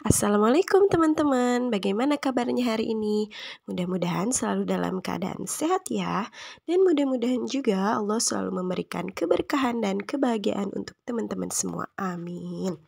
Assalamualaikum teman-teman, bagaimana kabarnya hari ini? Mudah-mudahan selalu dalam keadaan sehat ya Dan mudah-mudahan juga Allah selalu memberikan keberkahan dan kebahagiaan untuk teman-teman semua, amin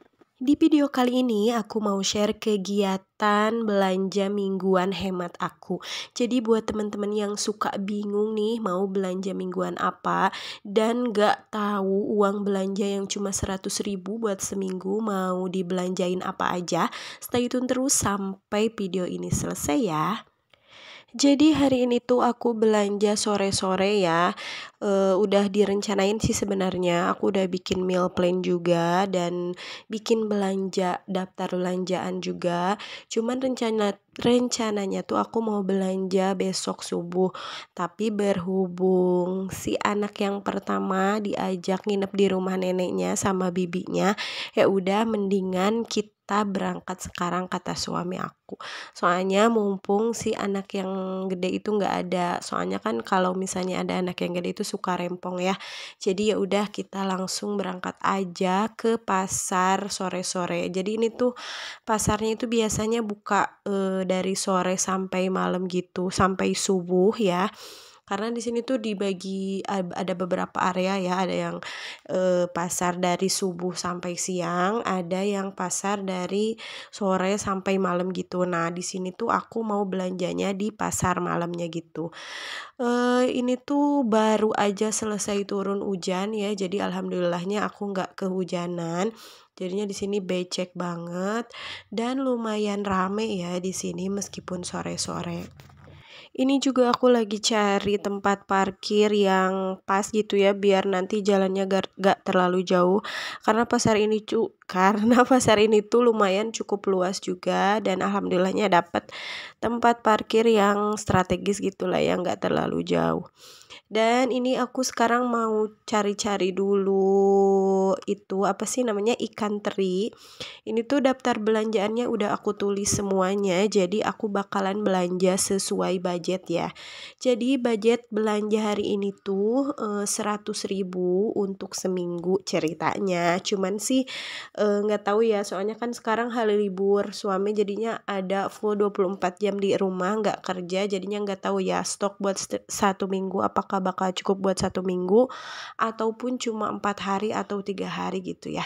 di video kali ini aku mau share kegiatan belanja mingguan hemat aku. Jadi buat teman-teman yang suka bingung nih mau belanja mingguan apa dan gak tahu uang belanja yang cuma 100 ribu buat seminggu mau dibelanjain apa aja. Stay tune terus sampai video ini selesai ya. Jadi hari ini tuh aku belanja sore-sore ya. E, udah direncanain sih sebenarnya. Aku udah bikin meal plan juga dan bikin belanja daftar belanjaan juga. Cuman rencana rencananya tuh aku mau belanja besok subuh. Tapi berhubung si anak yang pertama diajak nginep di rumah neneknya sama bibinya, ya udah mendingan kita kita berangkat sekarang kata suami aku soalnya mumpung si anak yang gede itu nggak ada soalnya kan kalau misalnya ada anak yang gede itu suka rempong ya jadi ya udah kita langsung berangkat aja ke pasar sore-sore jadi ini tuh pasarnya itu biasanya buka e, dari sore sampai malam gitu sampai subuh ya karena di sini tuh dibagi ada beberapa area ya ada yang eh, pasar dari subuh sampai siang ada yang pasar dari sore sampai malam gitu nah di sini tuh aku mau belanjanya di pasar malamnya gitu eh, ini tuh baru aja selesai turun hujan ya jadi alhamdulillahnya aku nggak kehujanan jadinya di sini becek banget dan lumayan rame ya di sini meskipun sore-sore. Ini juga aku lagi cari tempat parkir yang pas gitu ya biar nanti jalannya gak, gak terlalu jauh. Karena pasar ini cu karena pasar ini tuh lumayan cukup luas juga dan alhamdulillahnya dapat tempat parkir yang strategis gitulah yang gak terlalu jauh dan ini aku sekarang mau cari-cari dulu itu apa sih namanya ikan teri ini tuh daftar belanjaannya udah aku tulis semuanya jadi aku bakalan belanja sesuai budget ya jadi budget belanja hari ini tuh eh, seratus ribu untuk seminggu ceritanya cuman sih eh, nggak eh, tahu ya soalnya kan sekarang hari libur suami jadinya ada full 24 jam di rumah nggak kerja jadinya nggak tahu ya stok buat satu minggu apakah bakal cukup buat satu minggu ataupun cuma empat hari atau tiga hari gitu ya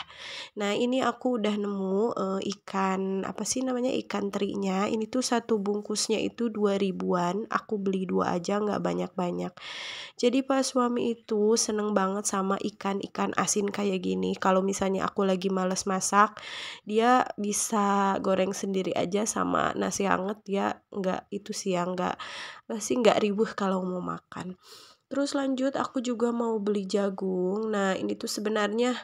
nah ini aku udah nemu uh, ikan apa sih namanya ikan terinya ini tuh satu bungkusnya itu dua ribuan aku beli dua aja nggak banyak-banyak jadi pas suami itu seneng banget sama ikan-ikan asin kayak gini kalau misalnya aku lagi males masak dia bisa goreng sendiri aja sama nasi hangat ya. nggak itu sih ya nggak pasti nggak ribuh kalau mau makan terus lanjut aku juga mau beli jagung nah ini tuh sebenarnya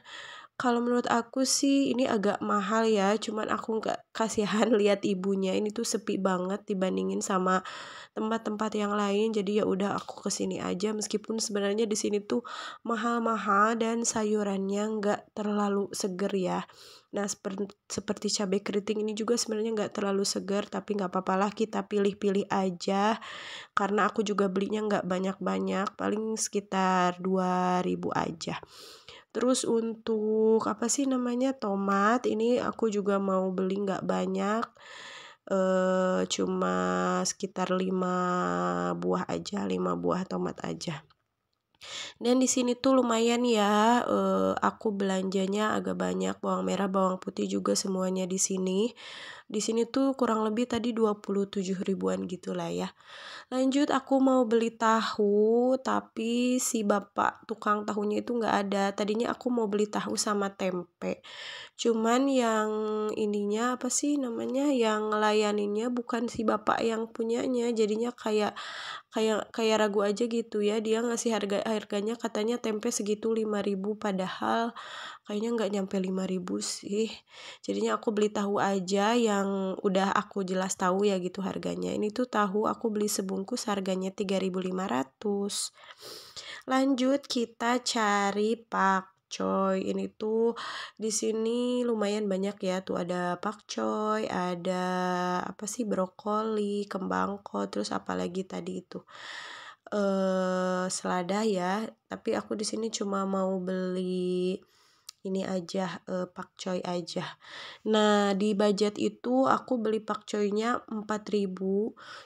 kalau menurut aku sih ini agak mahal ya, cuman aku nggak kasihan lihat ibunya. Ini tuh sepi banget dibandingin sama tempat-tempat yang lain. Jadi ya udah aku kesini aja meskipun sebenarnya di sini tuh mahal-mahal dan sayurannya nggak terlalu seger ya. Nah seperti, seperti cabai keriting ini juga sebenarnya nggak terlalu seger tapi nggak apa-apalah kita pilih-pilih aja karena aku juga belinya nggak banyak-banyak paling sekitar 2000 aja. Terus untuk apa sih namanya tomat ini aku juga mau beli nggak banyak eh cuma sekitar 5 buah aja 5 buah tomat aja dan di sini tuh lumayan ya, uh, aku belanjanya agak banyak, bawang merah, bawang putih juga semuanya di sini. Di sini tuh kurang lebih tadi 27 ribuan gitu lah ya. Lanjut aku mau beli tahu, tapi si bapak tukang tahunya itu nggak ada. Tadinya aku mau beli tahu sama tempe. Cuman yang ininya apa sih namanya? Yang layaninya bukan si bapak yang punyanya, jadinya kayak kayak kayak ragu aja gitu ya dia ngasih harga harganya katanya tempe segitu lima ribu padahal kayaknya nggak nyampe lima ribu sih jadinya aku beli tahu aja yang udah aku jelas tahu ya gitu harganya ini tuh tahu aku beli sebungkus harganya tiga ribu lima ratus lanjut kita cari pak coy. Ini tuh di sini lumayan banyak ya. Tuh ada pakcoy, ada apa sih brokoli, kembang kol, terus apalagi tadi itu eh uh, selada ya. Tapi aku di sini cuma mau beli ini aja eh, pak pakcoy aja. Nah, di budget itu aku beli pak pakcoynya 4000.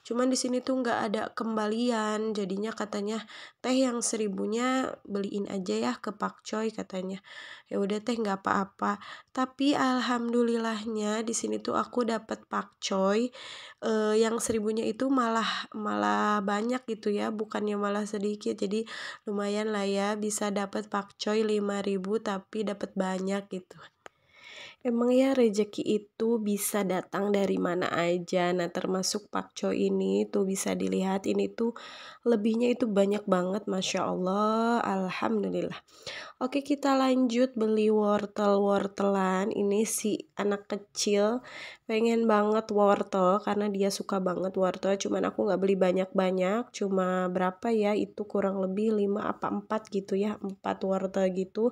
Cuman di sini tuh nggak ada kembalian. Jadinya katanya teh yang seribunya beliin aja ya ke pak pakcoy katanya. Ya udah teh nggak apa-apa. Tapi alhamdulillahnya di sini tuh aku dapat pakcoy uh, eh, yang seribunya itu malah malah banyak gitu ya, bukannya malah sedikit. Jadi lumayan lah ya bisa dapat pak pakcoy 5000 tapi dapat dapat banyak gitu emang ya rejeki itu bisa datang dari mana aja nah termasuk pakco ini tuh bisa dilihat ini tuh lebihnya itu banyak banget masya allah alhamdulillah oke kita lanjut beli wortel wortelan ini si anak kecil pengen banget wortel karena dia suka banget wortel cuman aku nggak beli banyak-banyak cuma berapa ya itu kurang lebih 5 apa 4 gitu ya 4 wortel gitu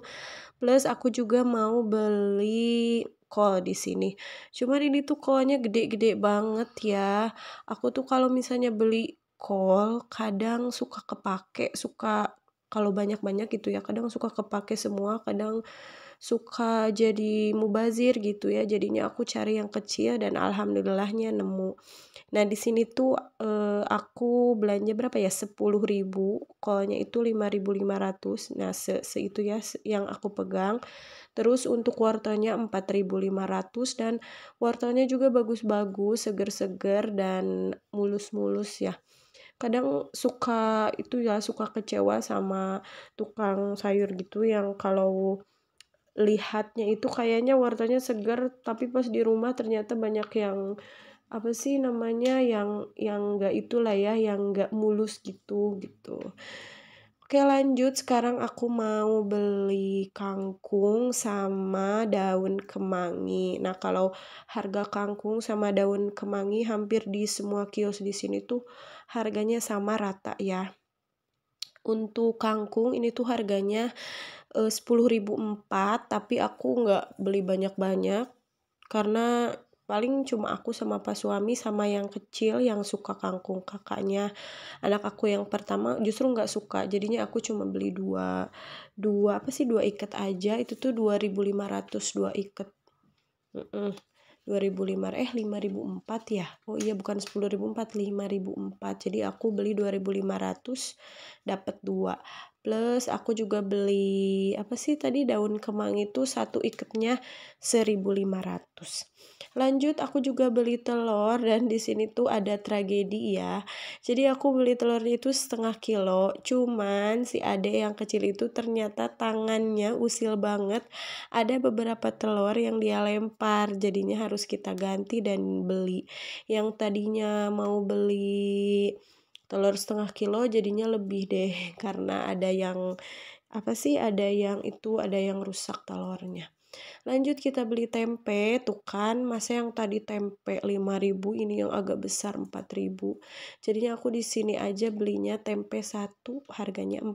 plus aku juga mau beli kol di sini cuman ini tuh kolnya gede-gede banget ya aku tuh kalau misalnya beli kol kadang suka kepake suka kalau banyak-banyak gitu ya kadang suka kepake semua kadang suka jadi mubazir gitu ya jadinya aku cari yang kecil dan alhamdulillahnya nemu nah di sini tuh eh, aku belanja berapa ya sepuluh ribu, kolnya itu lima lima ribu ratus. nah se, ya se itu ya yang aku pegang terus untuk wortelnya empat ribu lima ratus dan wortelnya juga bagus-bagus seger-seger dan mulus-mulus ya kadang suka itu ya suka kecewa sama tukang sayur gitu yang kalau lihatnya itu kayaknya warnanya segar tapi pas di rumah ternyata banyak yang apa sih namanya yang yang nggak itulah ya yang nggak mulus gitu gitu Oke lanjut sekarang aku mau beli kangkung sama daun kemangi. Nah kalau harga kangkung sama daun kemangi hampir di semua kios di sini tuh harganya sama rata ya. Untuk kangkung ini tuh harganya Eh, sepuluh ribu empat tapi aku nggak beli banyak-banyak karena paling cuma aku sama pas suami sama yang kecil yang suka kangkung kakaknya anak aku yang pertama justru nggak suka jadinya aku cuma beli dua dua apa sih dua ikat aja itu tuh 2500 dua ikat mm -mm. 2005 eh 5004 ya oh iya bukan 10004 5004 jadi aku beli 2500 dapat dua Plus aku juga beli apa sih tadi daun kemang itu satu iketnya 1500. Lanjut aku juga beli telur dan di sini tuh ada tragedi ya. Jadi aku beli telur itu setengah kilo. Cuman si Ade yang kecil itu ternyata tangannya usil banget. Ada beberapa telur yang dia lempar jadinya harus kita ganti dan beli. Yang tadinya mau beli telur setengah kilo jadinya lebih deh karena ada yang apa sih ada yang itu ada yang rusak telurnya lanjut kita beli tempe tuh kan masa yang tadi tempe 5000 ini yang agak besar 4000 jadinya aku di sini aja belinya tempe satu harganya 4000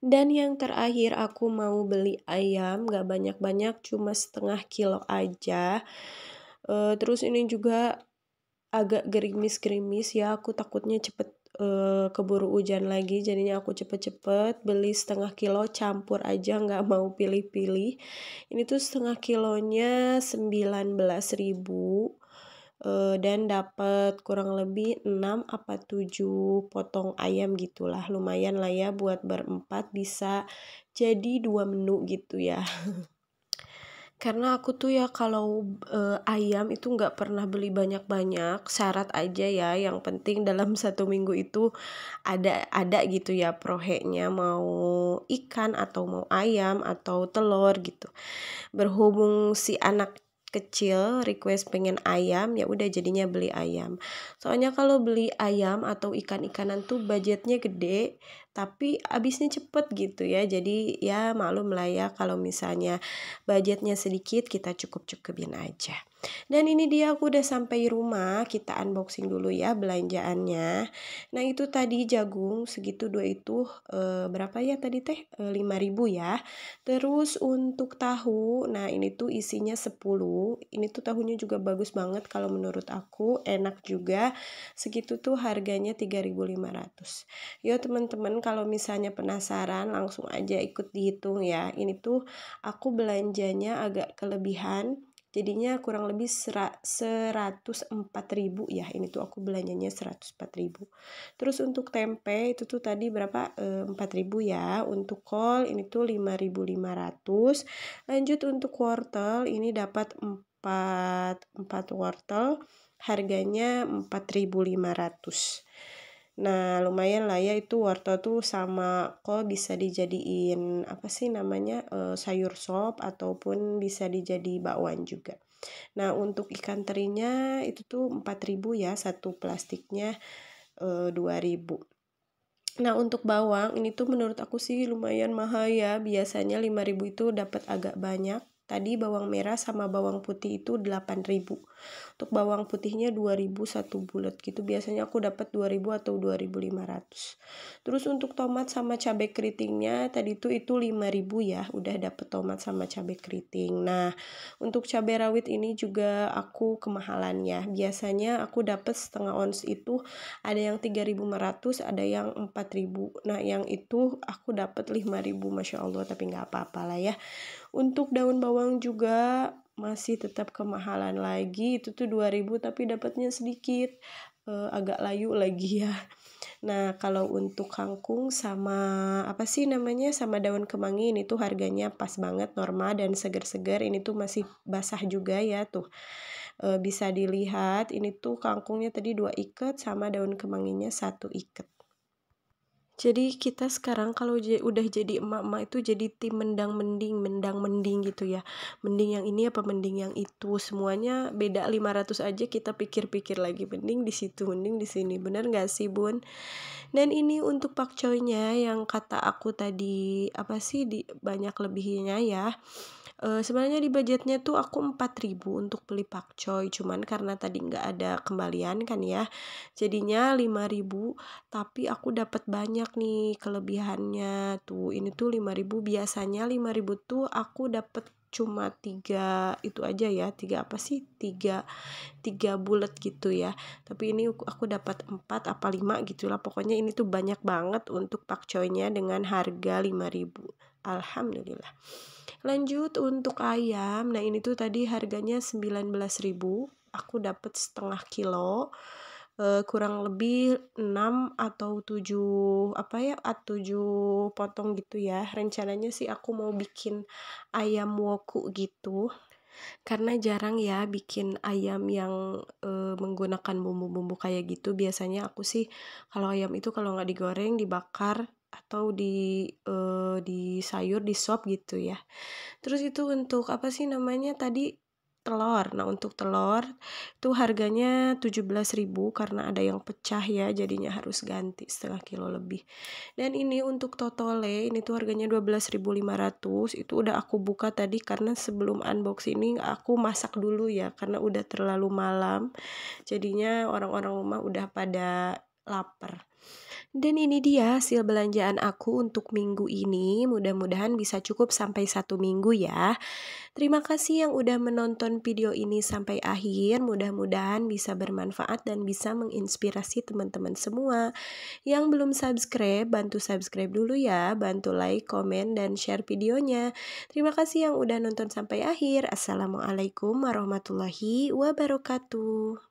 dan yang terakhir aku mau beli ayam gak banyak-banyak cuma setengah kilo aja uh, terus ini juga agak gerimis-gerimis ya aku takutnya cepet uh, keburu hujan lagi jadinya aku cepet-cepet beli setengah kilo campur aja nggak mau pilih-pilih ini tuh setengah kilonya 19.000 ribu uh, dan dapat kurang lebih 6 apa 7 potong ayam gitulah lumayan lah ya buat berempat bisa jadi dua menu gitu ya karena aku tuh ya kalau uh, ayam itu nggak pernah beli banyak-banyak syarat aja ya yang penting dalam satu minggu itu ada ada gitu ya proheknya mau ikan atau mau ayam atau telur gitu berhubung si anak kecil request pengen ayam ya udah jadinya beli ayam soalnya kalau beli ayam atau ikan-ikanan tuh budgetnya gede tapi abisnya cepet gitu ya jadi ya malu melayak kalau misalnya budgetnya sedikit kita cukup cukupin aja dan ini dia aku udah sampai rumah, kita unboxing dulu ya belanjaannya. Nah, itu tadi jagung segitu dua itu e, berapa ya tadi teh? E, eh, 5000 ya. Terus untuk tahu, nah ini tuh isinya 10. Ini tuh tahunya juga bagus banget kalau menurut aku, enak juga. Segitu tuh harganya 3500. Yo teman-teman kalau misalnya penasaran langsung aja ikut dihitung ya. Ini tuh aku belanjanya agak kelebihan jadinya kurang lebih 104.000 ya ini tuh aku belanjanya 104.000 terus untuk tempe itu tuh tadi berapa e, eh, 4.000 ya untuk kol ini tuh 5.500 lanjut untuk wortel ini dapat 4 4 wortel harganya 4.500 Nah, lumayan lah ya itu wortel tuh sama kok bisa dijadiin apa sih namanya e, sayur sop ataupun bisa dijadi bakwan juga. Nah, untuk ikan terinya itu tuh 4000 ya satu plastiknya e, eh, 2000. Nah, untuk bawang ini tuh menurut aku sih lumayan mahal ya. Biasanya 5000 itu dapat agak banyak Tadi bawang merah sama bawang putih itu 8000 Untuk bawang putihnya 2000 satu bulat gitu. Biasanya aku dapat 2000 atau 2500 Terus untuk tomat sama cabai keritingnya tadi itu itu 5000 ya. Udah dapet tomat sama cabai keriting. Nah, untuk cabai rawit ini juga aku kemahalan ya. Biasanya aku dapat setengah ons itu ada yang 3500, ada yang 4000. Nah, yang itu aku dapat 5000 Masya Allah tapi nggak apa-apa lah ya untuk daun bawang juga masih tetap kemahalan lagi itu tuh 2000 tapi dapatnya sedikit e, agak layu lagi ya nah kalau untuk kangkung sama apa sih namanya sama daun kemangi ini tuh harganya pas banget normal dan seger-seger ini tuh masih basah juga ya tuh e, bisa dilihat ini tuh kangkungnya tadi dua ikat sama daun kemanginya satu ikat jadi kita sekarang kalau udah jadi emak-emak itu jadi tim mendang mending mendang mending gitu ya mending yang ini apa mending yang itu semuanya beda 500 aja kita pikir-pikir lagi mending di situ mending di sini bener nggak sih bun dan ini untuk pakcoynya yang kata aku tadi apa sih di banyak lebihnya ya Eh, sebenarnya di budgetnya tuh aku 4000 untuk beli pak pakcoy cuman karena tadi nggak ada kembalian kan ya jadinya 5000 tapi aku dapat banyak nih kelebihannya tuh ini tuh 5000 biasanya 5000 tuh aku dapat cuma tiga itu aja ya tiga apa sih tiga tiga bulat gitu ya tapi ini aku dapat empat apa lima gitulah pokoknya ini tuh banyak banget untuk pakcoynya dengan harga 5000 Alhamdulillah lanjut untuk ayam nah ini tuh tadi harganya 19.000 aku dapat setengah kilo Eh, kurang lebih 6 atau 7 apa ya atau 7 potong gitu ya rencananya sih aku mau bikin ayam woku gitu karena jarang ya bikin ayam yang e, menggunakan bumbu-bumbu kayak gitu biasanya aku sih kalau ayam itu kalau nggak digoreng dibakar atau di e, eh, di sayur di sop gitu ya terus itu untuk apa sih namanya tadi telur. Nah, untuk telur itu harganya 17.000 karena ada yang pecah ya, jadinya harus ganti setengah kilo lebih. Dan ini untuk totole, ini tuh harganya 12.500. Itu udah aku buka tadi karena sebelum unboxing ini aku masak dulu ya karena udah terlalu malam. Jadinya orang-orang rumah udah pada lapar. Dan ini dia hasil belanjaan aku untuk minggu ini. Mudah-mudahan bisa cukup sampai satu minggu ya. Terima kasih yang udah menonton video ini sampai akhir. Mudah-mudahan bisa bermanfaat dan bisa menginspirasi teman-teman semua. Yang belum subscribe, bantu subscribe dulu ya. Bantu like, komen, dan share videonya. Terima kasih yang udah nonton sampai akhir. Assalamualaikum warahmatullahi wabarakatuh.